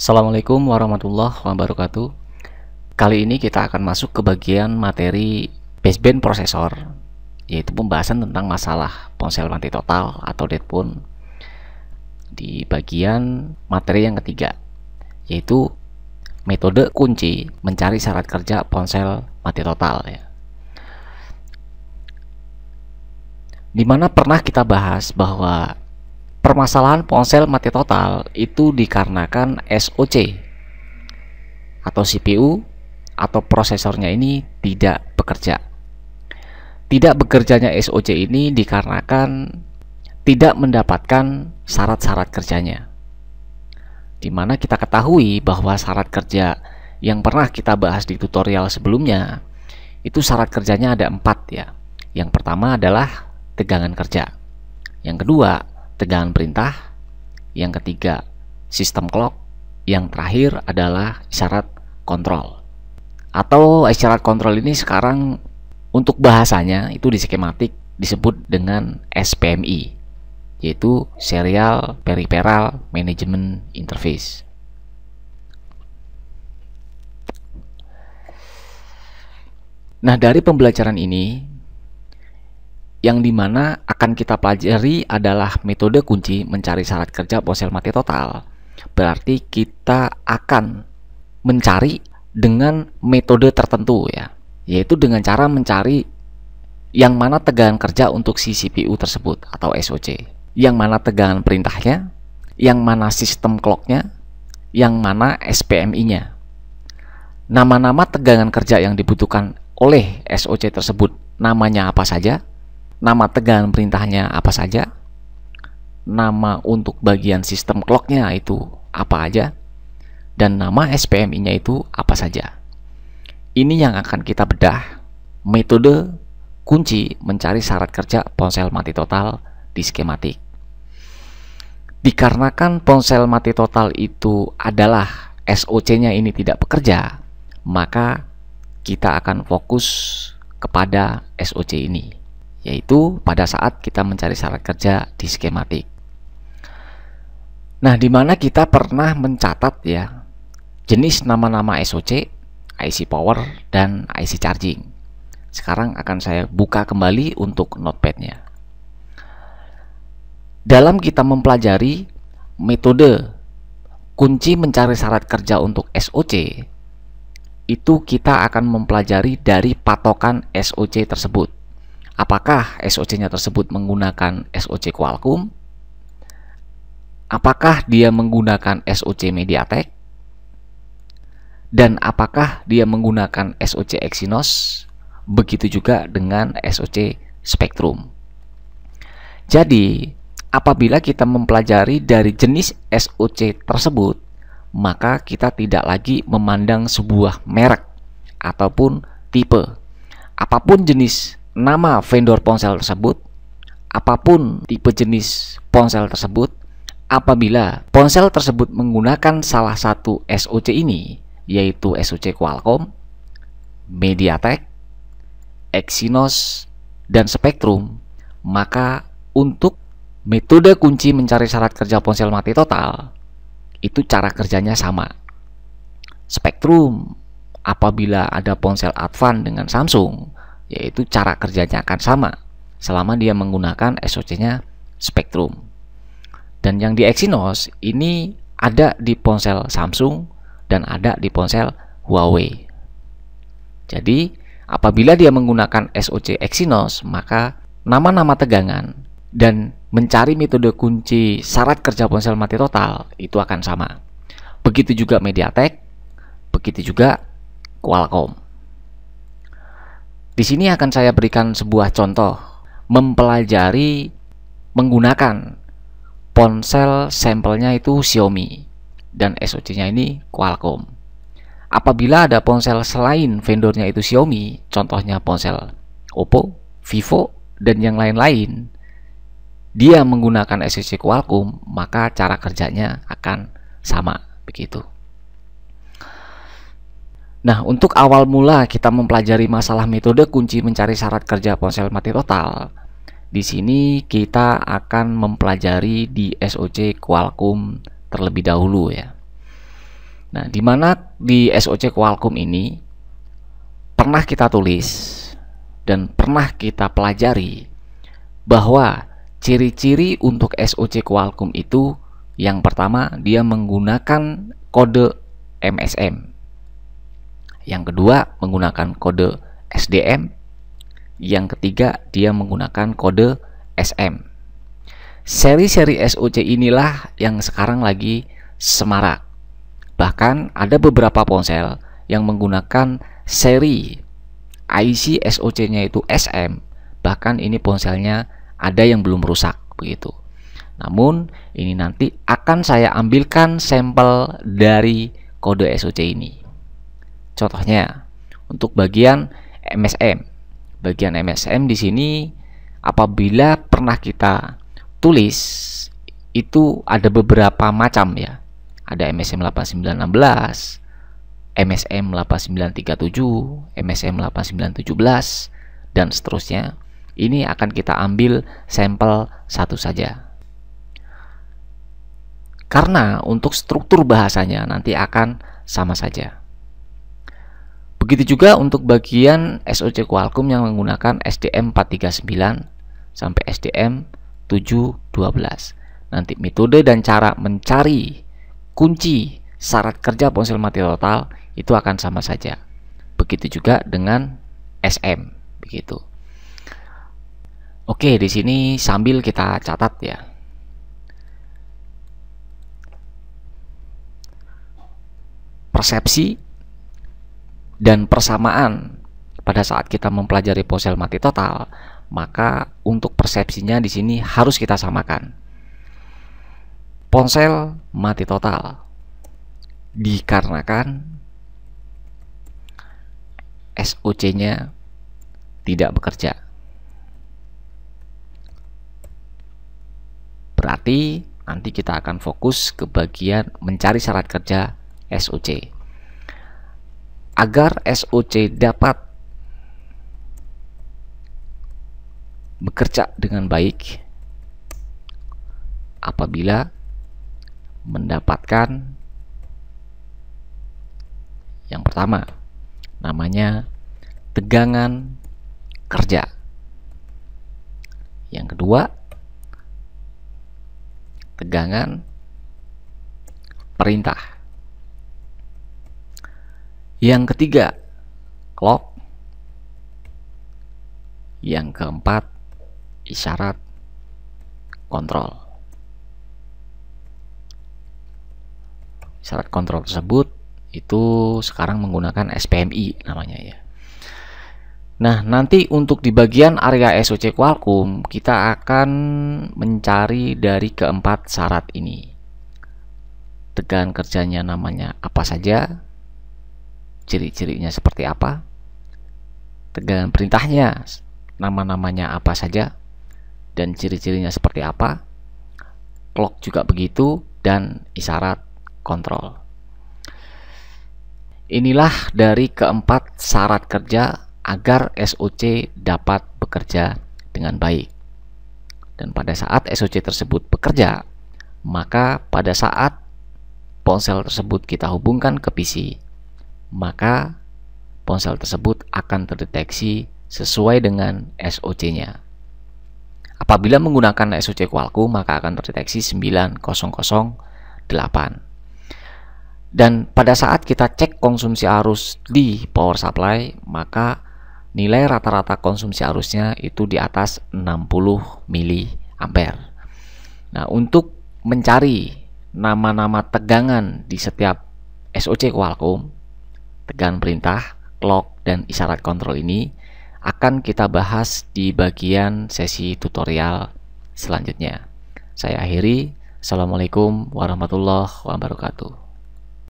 Assalamualaikum warahmatullahi wabarakatuh. Kali ini kita akan masuk ke bagian materi baseband prosesor, yaitu pembahasan tentang masalah ponsel mati total atau phone Di bagian materi yang ketiga, yaitu metode kunci mencari syarat kerja ponsel mati total ya. Dimana pernah kita bahas bahwa Permasalahan ponsel mati total itu dikarenakan SoC atau CPU atau prosesornya ini tidak bekerja. Tidak bekerjanya SoC ini dikarenakan tidak mendapatkan syarat-syarat kerjanya. Di mana kita ketahui bahwa syarat kerja yang pernah kita bahas di tutorial sebelumnya itu syarat kerjanya ada empat ya. Yang pertama adalah tegangan kerja. Yang kedua tegangan perintah. Yang ketiga, sistem clock. Yang terakhir adalah isyarat kontrol. Atau isyarat kontrol ini sekarang untuk bahasanya itu di skematik disebut dengan SPMI, yaitu Serial Peripheral Management Interface. Nah, dari pembelajaran ini yang dimana akan kita pelajari adalah metode kunci mencari syarat kerja ponsel mati total. Berarti kita akan mencari dengan metode tertentu ya, yaitu dengan cara mencari yang mana tegangan kerja untuk si CPU tersebut atau SOC, yang mana tegangan perintahnya, yang mana sistem clocknya, yang mana SPMI-nya. Nama-nama tegangan kerja yang dibutuhkan oleh SOC tersebut namanya apa saja, nama tegangan perintahnya apa saja, nama untuk bagian sistem clocknya itu apa aja, dan nama SPMI-nya itu apa saja. Ini yang akan kita bedah metode kunci mencari syarat kerja ponsel mati total di skematik. Dikarenakan ponsel mati total itu adalah SOC-nya ini tidak bekerja, maka kita akan fokus kepada SOC ini yaitu pada saat kita mencari syarat kerja di skematik. Nah, di mana kita pernah mencatat ya jenis nama-nama SOC, IC power, dan IC charging. Sekarang akan saya buka kembali untuk notepadnya. Dalam kita mempelajari metode kunci mencari syarat kerja untuk SOC, itu kita akan mempelajari dari patokan SOC tersebut. Apakah SOC-nya tersebut menggunakan SOC Qualcomm? Apakah dia menggunakan SOC MediaTek? Dan apakah dia menggunakan SOC Exynos? Begitu juga dengan SOC Spectrum. Jadi, apabila kita mempelajari dari jenis SOC tersebut, maka kita tidak lagi memandang sebuah merek ataupun tipe. Apapun jenis nama vendor ponsel tersebut, apapun tipe jenis ponsel tersebut, apabila ponsel tersebut menggunakan salah satu SoC ini, yaitu SoC Qualcomm, MediaTek, Exynos, dan Spectrum, maka untuk metode kunci mencari syarat kerja ponsel mati total, itu cara kerjanya sama. Spectrum apabila ada ponsel Advan dengan Samsung, yaitu cara kerjanya akan sama selama dia menggunakan SOC-nya Spectrum. Dan yang di Exynos ini ada di ponsel Samsung dan ada di ponsel Huawei. Jadi, apabila dia menggunakan SOC Exynos, maka nama-nama tegangan dan mencari metode kunci syarat kerja ponsel mati total itu akan sama. Begitu juga Mediatek, begitu juga Qualcomm. Di sini akan saya berikan sebuah contoh mempelajari menggunakan ponsel sampelnya itu Xiaomi dan SoC-nya ini Qualcomm. Apabila ada ponsel selain vendornya itu Xiaomi, contohnya ponsel Oppo, Vivo, dan yang lain-lain, dia menggunakan SoC Qualcomm, maka cara kerjanya akan sama begitu. Nah, untuk awal mula kita mempelajari masalah metode kunci mencari syarat kerja ponsel mati total. Di sini kita akan mempelajari di SOC Qualcomm terlebih dahulu ya. Nah, di mana di SOC Qualcomm ini pernah kita tulis dan pernah kita pelajari bahwa ciri-ciri untuk SOC Qualcomm itu yang pertama dia menggunakan kode MSM yang kedua menggunakan kode SDM, yang ketiga dia menggunakan kode SM. Seri-seri SOC inilah yang sekarang lagi semarak. Bahkan ada beberapa ponsel yang menggunakan seri IC SOC-nya itu SM. Bahkan ini ponselnya ada yang belum rusak begitu. Namun ini nanti akan saya ambilkan sampel dari kode SOC ini. Contohnya, untuk bagian MSM. Bagian MSM di sini apabila pernah kita tulis itu ada beberapa macam ya. Ada MSM 8916, MSM 8937, MSM 8917 dan seterusnya. Ini akan kita ambil sampel satu saja. Karena untuk struktur bahasanya nanti akan sama saja. Begitu juga untuk bagian SOC Qualcomm yang menggunakan SDM 439 sampai SDM 712. Nanti metode dan cara mencari kunci syarat kerja ponsel mati total itu akan sama saja. Begitu juga dengan SM begitu. Oke, di sini sambil kita catat ya. Persepsi dan persamaan pada saat kita mempelajari ponsel mati total, maka untuk persepsinya di sini harus kita samakan. Ponsel mati total dikarenakan SOC-nya tidak bekerja. Berarti nanti kita akan fokus ke bagian mencari syarat kerja SOC agar SOC dapat bekerja dengan baik apabila mendapatkan yang pertama namanya tegangan kerja yang kedua tegangan perintah yang ketiga, clock. Yang keempat, isyarat kontrol. Isyarat kontrol tersebut itu sekarang menggunakan SPMI namanya ya. Nah, nanti untuk di bagian area SOC Qualcomm, kita akan mencari dari keempat syarat ini. Tegangan kerjanya namanya apa saja, ciri-cirinya seperti apa, tegangan perintahnya, nama-namanya apa saja, dan ciri-cirinya seperti apa, clock juga begitu, dan isyarat kontrol. Inilah dari keempat syarat kerja agar SOC dapat bekerja dengan baik. Dan pada saat SOC tersebut bekerja, maka pada saat ponsel tersebut kita hubungkan ke PC, maka ponsel tersebut akan terdeteksi sesuai dengan SOC-nya. Apabila menggunakan SOC Qualcomm, maka akan terdeteksi 9008. Dan pada saat kita cek konsumsi arus di power supply, maka nilai rata-rata konsumsi arusnya itu di atas 60 ampere. Nah, untuk mencari nama-nama tegangan di setiap SOC Qualcomm, tegang perintah, clock, dan isyarat kontrol ini akan kita bahas di bagian sesi tutorial selanjutnya. Saya akhiri. Assalamualaikum warahmatullahi wabarakatuh.